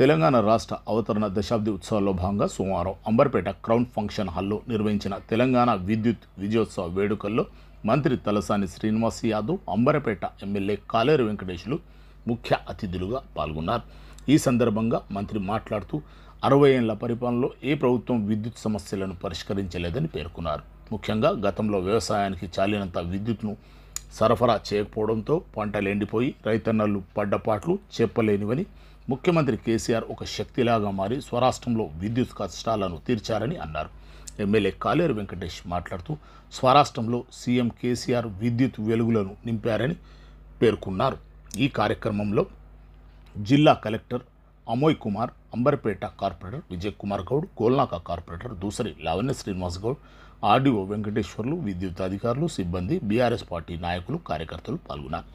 తెలంగాణ రాష్ట్ర అవతరణ దశాబ్ది ఉత్సవాల్లో భాగంగా సోమవారం అంబర్పేట క్రౌన్ ఫంక్షన్ హాల్లో నిర్వహించిన తెలంగాణ విద్యుత్ విజయోత్సవ వేడుకల్లో మంత్రి తలసాని శ్రీనివాస్ యాదవ్ అంబర్పేట ఎమ్మెల్యే కాలేరు వెంకటేశులు ముఖ్య అతిథులుగా పాల్గొన్నారు ఈ సందర్భంగా మంత్రి మాట్లాడుతూ అరవై ఏళ్ల పరిపాలనలో ఏ ప్రభుత్వం విద్యుత్ సమస్యలను పరిష్కరించలేదని పేర్కొన్నారు ముఖ్యంగా గతంలో వ్యవసాయానికి చాలినంత విద్యుత్ను సరఫరా చేయకపోవడంతో పంటలు ఎండిపోయి రైతన్నలు పడ్డపాట్లు చెప్పలేనివని ముఖ్యమంత్రి కేసీఆర్ ఒక శక్తిలాగా మారి స్వరాష్ట్రంలో విద్యుత్ కష్టాలను తీర్చారని అన్నారు ఎమ్మెల్యే కాలేరు వెంకటేష్ మాట్లాడుతూ స్వరాష్ట్రంలో సీఎం కేసీఆర్ విద్యుత్ వెలుగులను నింపారని పేర్కొన్నారు ఈ కార్యక్రమంలో జిల్లా collector Amoy Kumar Amberpet corporator Vijay Kumar Goud Golnaka corporator Dusari Lavanya Srinivas Goud RDO Venkateswarlu విద్యుత్ అధికారులు సిబ్బంది బీఆర్ఎస్ పార్టీ నాయకులు కార్యకర్తలు పాల్గొన్నారు